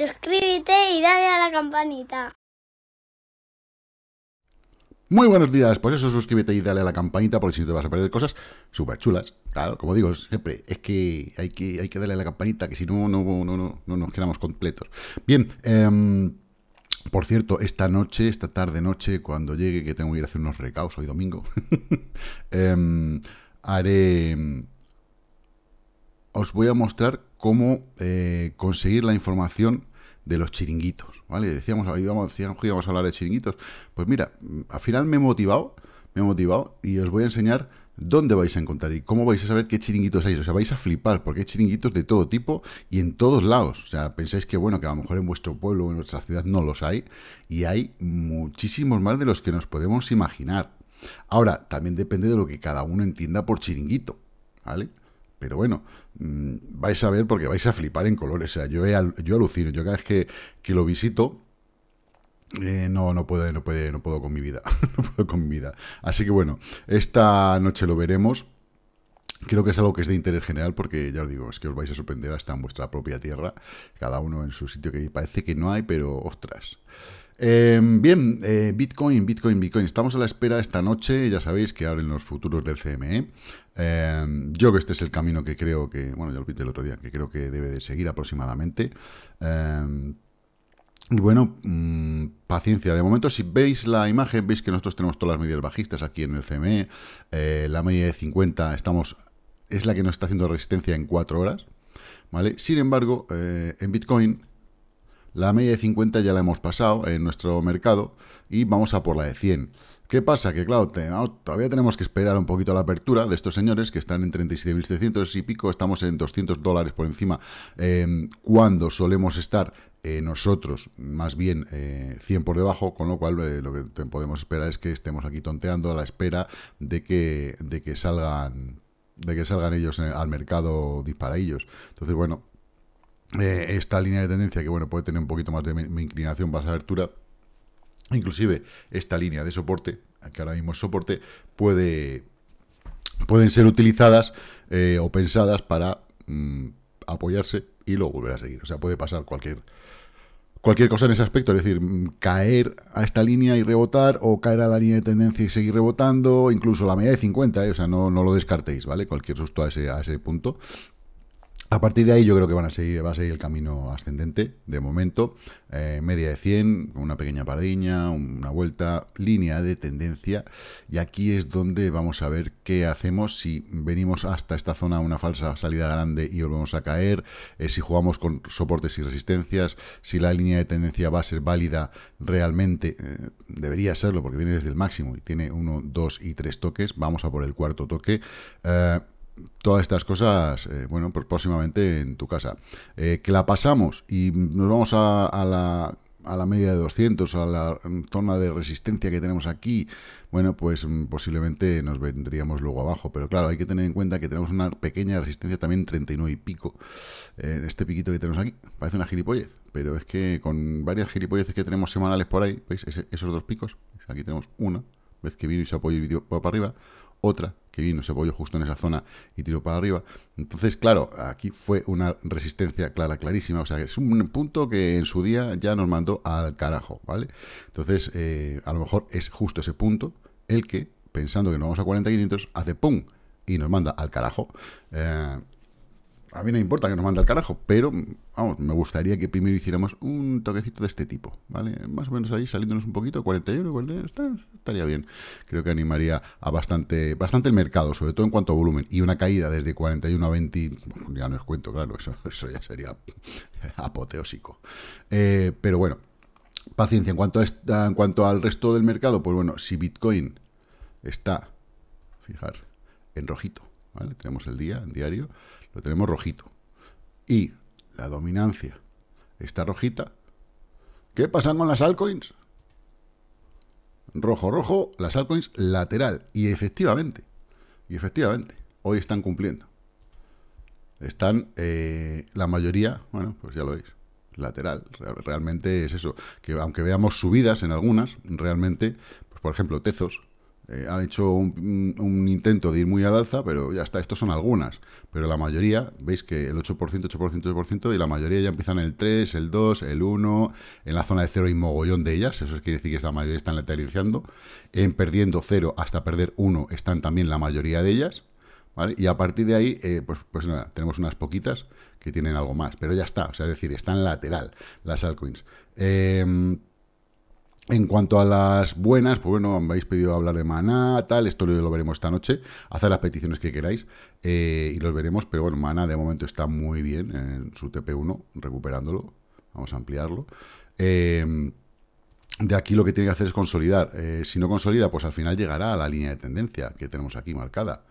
suscríbete y dale a la campanita. Muy buenos días, pues eso, suscríbete y dale a la campanita porque si no te vas a perder cosas súper chulas. Claro, como digo siempre, es que hay que, hay que darle a la campanita, que si no, no, no, no, nos quedamos completos. Bien, em, por cierto, esta noche, esta tarde-noche, cuando llegue, que tengo que ir a hacer unos recaos hoy domingo, em, haré... Os voy a mostrar cómo eh, conseguir la información de los chiringuitos, ¿vale? Decíamos, íbamos, decíamos que a hablar de chiringuitos. Pues mira, mm, al final me he motivado, me he motivado y os voy a enseñar dónde vais a encontrar y cómo vais a saber qué chiringuitos hay. O sea, vais a flipar, porque hay chiringuitos de todo tipo y en todos lados. O sea, pensáis que, bueno, que a lo mejor en vuestro pueblo o en vuestra ciudad no los hay y hay muchísimos más de los que nos podemos imaginar. Ahora, también depende de lo que cada uno entienda por chiringuito, ¿vale? Pero bueno, mm, vais a ver porque vais a flipar en colores. O sea, yo, yo alucino. Yo cada vez que, que lo visito, eh, no, no no puede no puedo con mi vida. no puedo con mi vida. Así que bueno, esta noche lo veremos. Creo que es algo que es de interés general porque ya os digo, es que os vais a sorprender hasta en vuestra propia tierra, cada uno en su sitio que parece que no hay, pero ostras. Em, bien, eh, Bitcoin, Bitcoin, Bitcoin. Estamos a la espera esta noche, ya sabéis que abren los futuros del CME. Em, yo que este es el camino que creo que, bueno, ya lo pinté el otro día, que creo que debe de seguir aproximadamente. Em, y bueno, mm, paciencia. De momento, si veis la imagen, veis que nosotros tenemos todas las medidas bajistas aquí en el CME. Eh, la media de 50, estamos es la que nos está haciendo resistencia en 4 horas, ¿vale? Sin embargo, eh, en Bitcoin la media de 50 ya la hemos pasado en nuestro mercado y vamos a por la de 100. ¿Qué pasa? Que claro, todavía tenemos que esperar un poquito a la apertura de estos señores que están en 37.700 y pico, estamos en 200 dólares por encima, em, cuando solemos estar eh, nosotros más bien 100 eh, por debajo, con lo cual lo que podemos esperar es que estemos aquí tonteando a la espera de que, de que salgan de que salgan ellos al mercado disparadillos. Entonces, bueno, eh, esta línea de tendencia que, bueno, puede tener un poquito más de inclinación más abertura, inclusive esta línea de soporte, que ahora mismo es soporte, puede, pueden ser utilizadas eh, o pensadas para mm, apoyarse y luego volver a seguir. O sea, puede pasar cualquier cualquier cosa en ese aspecto, es decir, caer a esta línea y rebotar o caer a la línea de tendencia y seguir rebotando, incluso la media de 50, ¿eh? o sea, no, no, lo descartéis, ¿vale? Cualquier susto a ese, a ese punto, a partir de ahí yo creo que van a seguir, va a seguir el camino ascendente de momento. Eh, media de 100, una pequeña pardiña, una vuelta, línea de tendencia. Y aquí es donde vamos a ver qué hacemos si venimos hasta esta zona, una falsa salida grande y volvemos a caer, eh, si jugamos con soportes y resistencias, si la línea de tendencia va a ser válida realmente, eh, debería serlo porque viene desde el máximo y tiene uno, dos y tres toques. Vamos a por el cuarto toque todas estas cosas, eh, bueno, pues próximamente en tu casa. Eh, que la pasamos y nos vamos a, la, media de 200, a la zona de resistencia que tenemos aquí, bueno, pues mm, posiblemente nos vendríamos luego abajo. Pero claro, hay que tener en cuenta que tenemos una pequeña resistencia también 39 y pico. Eh, en este piquito que tenemos aquí, parece una gilipollez, pero es que con varias gilipolleces que tenemos semanales por ahí, ¿veis? esos dos picos, aquí tenemos una, vez que vino y se apoya y para arriba, otra que vino, se apoyó justo en esa zona y tiró para arriba. Entonces, claro, aquí fue una resistencia clara, clarísima. O sea, es un punto que en su día ya nos mandó al carajo, ¿vale? Entonces, eh, a lo mejor es justo ese punto el que, pensando que nos vamos a 4500 hace ¡pum! y nos manda al carajo. Eh, a mí no importa que nos mande al carajo, pero vamos, me gustaría que primero hiciéramos un toquecito de este tipo, ¿vale? Más o menos ahí saliéndonos un poquito, 41, 41, estaría bien. Creo que animaría a bastante, bastante el mercado, sobre todo en cuanto a volumen. Y una caída desde 41 a 20, ya no es cuento, claro, eso, ya sería apoteósico. Eh, pero bueno, paciencia. En cuanto, a en cuanto al resto del mercado, pues bueno, si Bitcoin está, fijar, en rojito tenemos el día, el diario, lo tenemos rojito. Y la dominancia está rojita. ¿Qué pasa con las altcoins? Rojo, rojo, las altcoins lateral. Y efectivamente, y efectivamente, hoy están cumpliendo. Están eh, la mayoría, bueno, pues ya lo veis, lateral. Realmente es eso. Que aunque veamos subidas en algunas, realmente, pues por ejemplo, Tezos, eh, ha hecho mm, un, intento de ir muy al alza, pero ya está, estos son algunas. Pero la mayoría, veis que el 8%, 8%, 8%, y la mayoría ya empiezan el 3, el 2, el 1, en la zona de 0 y mogollón de ellas, eso quiere decir que esta mayoría están lateralizando. En perdiendo 0 hasta perder 1 están también la mayoría de ellas, ¿Vale? Y a partir de ahí, eh, pues, pues nada, tenemos unas poquitas que tienen algo más, pero ya está, o sea, es decir, están lateral las altcoins. Em, en cuanto a las buenas, pues bueno, me habéis pedido hablar de MANA, tal, esto lo veremos esta noche, hacer las peticiones que queráis eh, y los veremos, pero bueno, MANA de momento está muy bien en su TP1, recuperándolo, vamos a ampliarlo. Em, de aquí lo que tiene que hacer es consolidar, eh, si no consolida, pues al final llegará a la línea de tendencia que tenemos aquí marcada,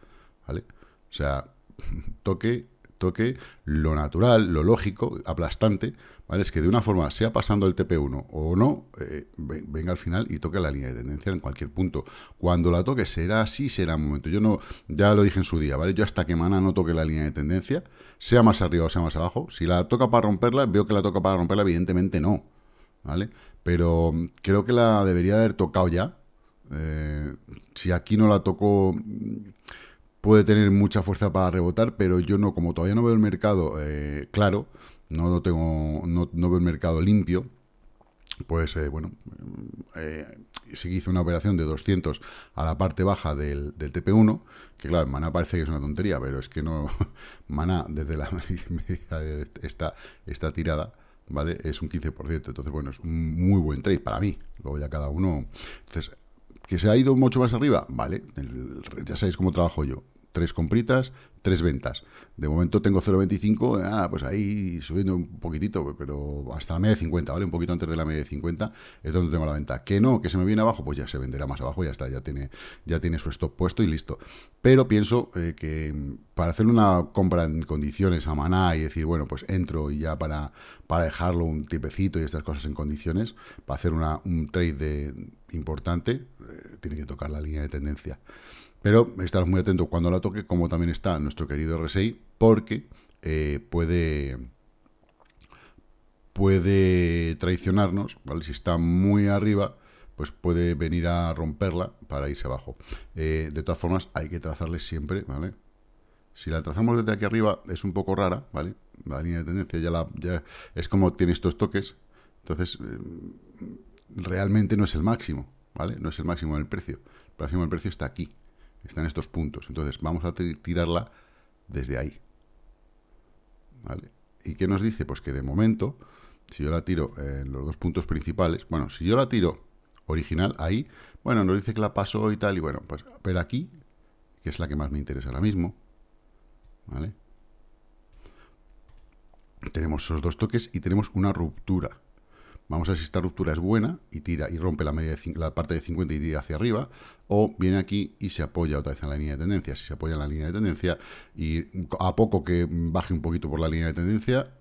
¿vale? O sea, toque, toque lo natural, lo lógico, aplastante, ¿vale? Es que de una forma, sea pasando el TP1 o no, eh, venga al final y toque la línea de tendencia en cualquier punto. Cuando la toque será así, será un momento. Yo no, ya lo dije en su día, ¿vale? Yo hasta que mana no toque la línea de tendencia, sea más arriba o sea más abajo, si la toca para romperla, veo que la toca para romperla, evidentemente no, ¿vale? Pero mm, creo que la debería haber tocado ya. Eh, si aquí no la tocó mm, puede tener mucha fuerza para rebotar, pero yo no, como todavía no veo el mercado eh, claro, no, no tengo, no, veo el mercado limpio, pues eh, bueno, eh, sí que hice una operación de 200 a la parte baja del, del TP1, que claro, en Maná parece que es una tontería, pero es que no, Maná desde la está, está tirada, ¿vale? Es un 15%, entonces bueno, es un muy buen trade para mí, luego ya cada uno, entonces ¿Que se ha ido mucho más arriba? Vale, ya sabéis cómo trabajo yo tres compritas, tres ventas. De momento tengo 0,25, ah, pues ahí subiendo un poquitito, pero hasta la media de 50, ¿vale? Un poquito antes de la media de 50 es donde tengo la venta. Que no, que se me viene abajo, pues ya se venderá más abajo, ya está, ya tiene, ya tiene su stop puesto y listo. Pero pienso eh, que para hacer una compra en condiciones a maná y decir, bueno, pues entro y ya para, para dejarlo un tipecito y estas cosas en condiciones, para hacer una, un trade de, importante, eh, tiene que tocar la línea de tendencia. Pero estar muy atento cuando la toque, como también está nuestro querido RSI, porque eh, puede, traicionarnos, ¿vale? Si está muy arriba, pues puede venir a romperla para irse abajo. Eh, de todas formas, hay que trazarle siempre, ¿vale? Si la trazamos desde aquí arriba, es un poco rara, ¿vale? La línea de tendencia ya, la, es como tiene estos toques, entonces eh, realmente no es el máximo, ¿vale? No es el máximo del precio. El máximo del precio está aquí, Está en estos puntos. Entonces vamos a tirarla desde ahí. ¿Vale? ¿Y qué nos dice? Pues que de momento, si yo la tiro en los dos puntos principales, bueno, si yo la tiro original ahí, bueno, nos dice que la pasó y tal, y bueno, pues, pero aquí, que es la que más me interesa ahora mismo, ¿vale? Tenemos esos dos toques y tenemos una ruptura vamos a ver si esta ruptura es buena y tira y rompe la, media la parte de 50 y tira hacia arriba, o viene aquí y se apoya otra vez en la línea de tendencia. Si se apoya en la línea de tendencia y a poco que baje un poquito por la línea de tendencia,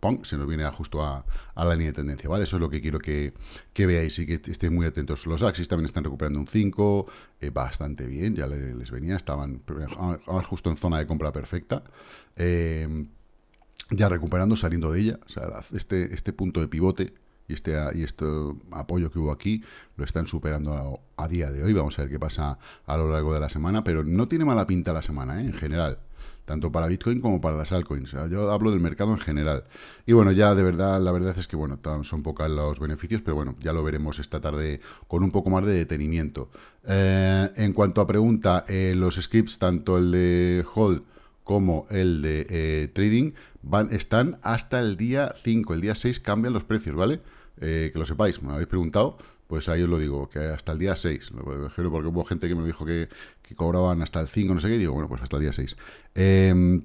¡pum! se nos viene justo a, la línea de tendencia, ¿vale? Eso es lo que quiero que, veáis y que estéis muy atentos. Los Axis también están recuperando un 5, eh, bastante bien, ya les, venía, estaban eh, justo en zona de compra perfecta. Eh, ya recuperando, saliendo de ella. este, este punto de pivote y este, y este apoyo que hubo aquí lo están superando a, día de hoy. Vamos a ver qué pasa a lo largo de la semana, pero no tiene mala pinta la semana ¿eh? en general. Tanto para Bitcoin como para las altcoins. Yo hablo del mercado en general. Y bueno, ya de verdad, la verdad es que bueno, son pocos los beneficios, pero bueno, ya lo veremos esta tarde con un poco más de detenimiento. Eh, en cuanto a pregunta, eh, los scripts, tanto el de Hold como el de Trading, van, están hasta el día 5. El día 6 cambian los precios, ¿vale? Eh, que lo sepáis, me habéis preguntado, pues ahí os lo digo, que hasta el día 6. Porque hubo gente que me dijo que, cobraban hasta el 5, no sé qué, digo, bueno, pues hasta el día 6. Em,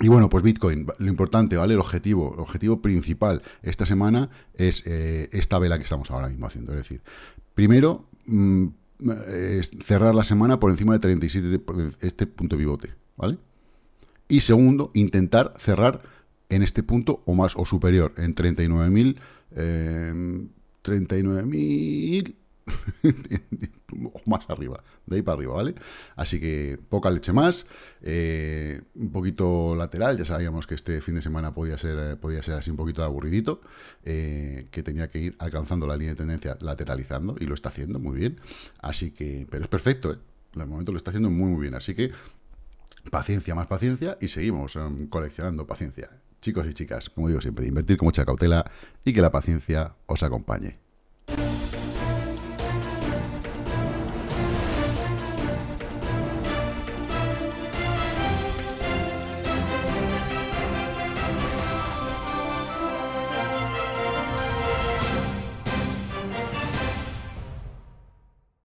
y bueno, pues Bitcoin, lo importante, ¿vale? El objetivo, el objetivo principal esta semana es eh, esta vela que estamos ahora mismo haciendo. Es decir, primero, mm, cerrar la semana por encima de 37, este punto pivote, ¿vale? Y segundo, intentar cerrar en este punto o más o superior, en 39.000... 39.000 eh, o más arriba, de ahí para arriba, ¿vale? Así que poca leche más, eh, un poquito lateral, ya sabíamos que este fin de semana podía ser, podía ser así un poquito aburridito, eh, que tenía que ir alcanzando la línea de tendencia lateralizando, y lo está haciendo muy bien, así que, pero es perfecto, De momento lo está haciendo muy, muy bien, así que Paciencia más paciencia y seguimos em, coleccionando paciencia. Chicos y chicas, como digo siempre, invertir con mucha cautela y que la paciencia os acompañe.